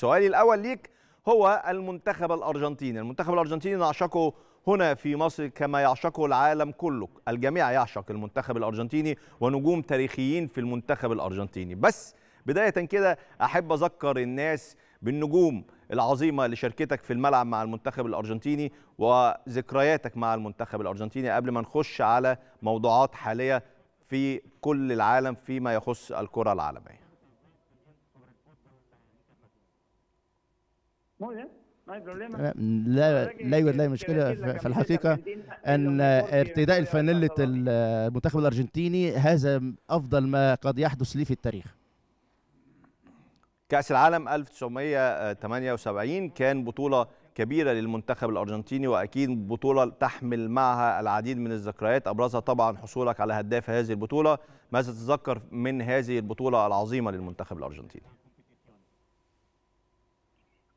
سؤالي الأول ليك هو المنتخب الأرجنتيني المنتخب الأرجنتيني نعشقه هنا في مصر كما يعشقه العالم كله الجميع يعشق المنتخب الأرجنتيني ونجوم تاريخيين في المنتخب الأرجنتيني بس بداية كده أحب أذكر الناس بالنجوم العظيمة لشركتك في الملعب مع المنتخب الأرجنتيني وذكرياتك مع المنتخب الأرجنتيني قبل ما نخش على موضوعات حالية في كل العالم فيما يخص الكرة العالمية لا لا, يوجد لا مشكله في الحقيقه ان ارتداء الفانيله المنتخب الارجنتيني هذا افضل ما قد يحدث لي في التاريخ كاس العالم 1978 كان بطوله كبيره للمنتخب الارجنتيني واكيد بطوله تحمل معها العديد من الذكريات ابرزها طبعا حصولك على هداف هذه البطوله ماذا تتذكر من هذه البطوله العظيمه للمنتخب الارجنتيني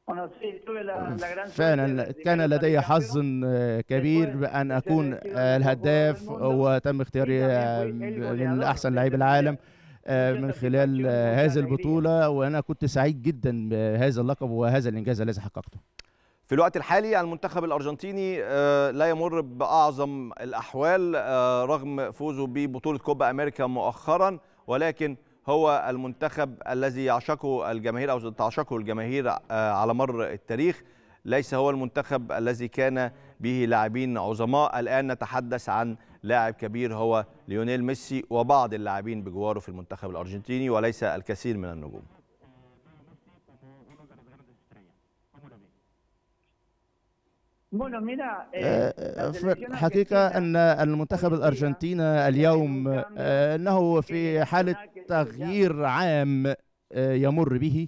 Ah, فعلا كان لدي حظ آه، كبير بأن أكون الهداف وتم اختياري آه، من أحسن لعيب العالم آه، من خلال هذه البطولة وأنا كنت سعيد جدا بهذا اللقب وهذا الإنجاز الذي حققته في الوقت الحالي المنتخب الأرجنتيني لا يمر بأعظم الأحوال رغم فوزه ببطولة كوبا أمريكا مؤخرا ولكن هو المنتخب الذي يعشقه الجماهير أو تعشقه الجماهير آه، على مر التاريخ ليس هو المنتخب الذي كان به لاعبين عظماء الآن نتحدث عن لاعب كبير هو ليونيل ميسي وبعض اللاعبين بجواره في المنتخب الأرجنتيني وليس الكثير من النجوم Bueno, mira, eh, آه، آه، في الحقيقة أن المنتخب الأرجنتيني اليوم آه، أنه في حالة تغيير عام يمر به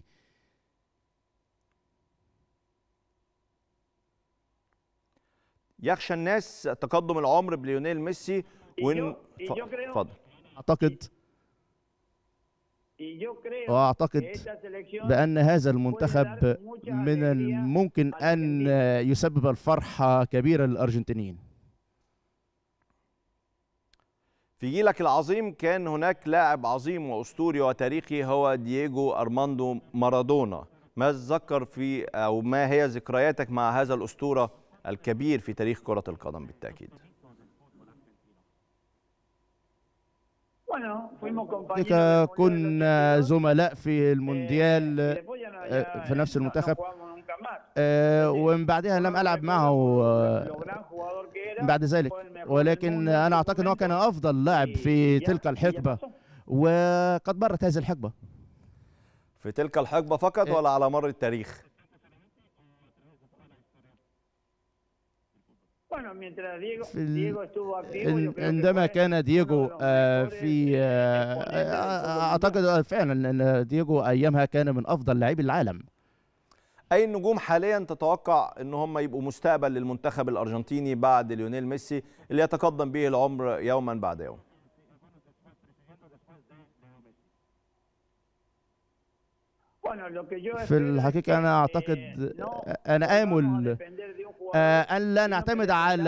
يخشى الناس تقدم العمر بليونيل ميسي وإن اتفضل أعتقد وأعتقد بأن هذا المنتخب من الممكن أن يسبب الفرحة كبيرة للأرجنتينيين في جيلك العظيم كان هناك لاعب عظيم وأسطوري وتاريخي هو دييجو أرماندو مارادونا ما تذكر في أو ما هي ذكرياتك مع هذا الأسطورة الكبير في تاريخ كرة القدم بالتأكيد Bueno, كنا زملاء في المونديال في نفس المنتخب ومن بعدها لم ألعب معه بعد ذلك ولكن أنا أعتقد أنه كان أفضل لاعب في تلك الحقبة وقد مرت هذه الحقبة في تلك الحقبة فقط إيه. ولا على مر التاريخ؟ Bueno, mientras Diego, Diego estuvo activo. Yo creo عندما كان دييجو في اعتقد فعلا ان دييجو ايامها كان من افضل لاعبي العالم. اي النجوم حاليا تتوقع ان هم يبقوا مستقبل للمنتخب الارجنتيني بعد ليونيل ميسي اللي يتقدم به العمر يوما بعد يوم؟ في الحقيقة أنا أعتقد أنا آمل آه، أن لا نعتمد على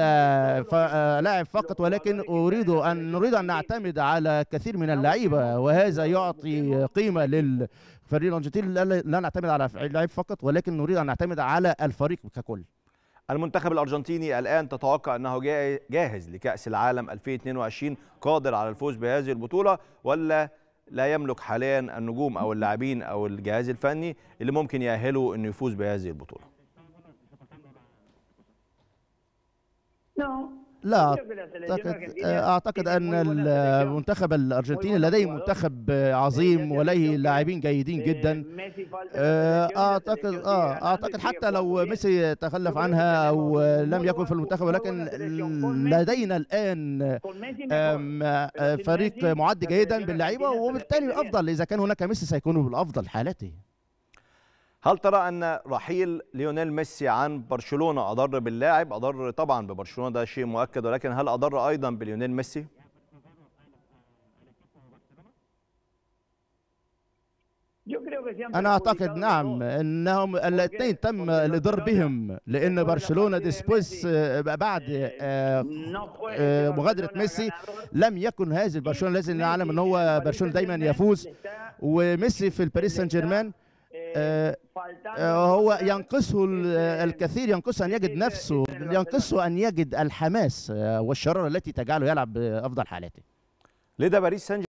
آه، لاعب فقط ولكن أريد أن نريد أن نعتمد على كثير من اللعيبة وهذا يعطي قيمة للفريق الأرجنتيني لا نعتمد على لاعب فقط ولكن نريد أن نعتمد على الفريق ككل المنتخب الأرجنتيني الآن تتوقع أنه جاهز لكأس العالم 2022 قادر على الفوز بهذه البطولة ولا لا يملك حاليا النجوم او اللاعبين او الجهاز الفني اللي ممكن يأهله انه يفوز بهذه البطوله. No. نعم. لا أعتقد, أعتقد أن المنتخب الأرجنتيني لديه منتخب عظيم ولديه لاعبين جيدين جدا أعتقد آه أعتقد حتى لو ميسي تخلف عنها أو لم يكن في المنتخب ولكن لدينا الآن فريق معد جيدا باللعيبة وبالتالي الأفضل إذا كان هناك ميسي سيكون بالأفضل حالته هل ترى ان رحيل ليونيل ميسي عن برشلونه اضر باللاعب اضر طبعا ببرشلونه ده شيء مؤكد ولكن هل اضر ايضا بليونيل ميسي انا اعتقد نعم انهم الاثنين تم الاضرار بهم لان برشلونه ديسبوس آه، بعد آه، eh, آه، مغادره ميسي لم يكن هذا برشلونه لازم نعلم ان هو برشلونه دايما يفوز وميسي في الباريس سان جيرمان آه، آه، هو ينقصه آه، الكثير ينقصه ان يجد نفسه ينقصه ان يجد الحماس والشراره التي تجعله يلعب بافضل حالاته لذا باريس سان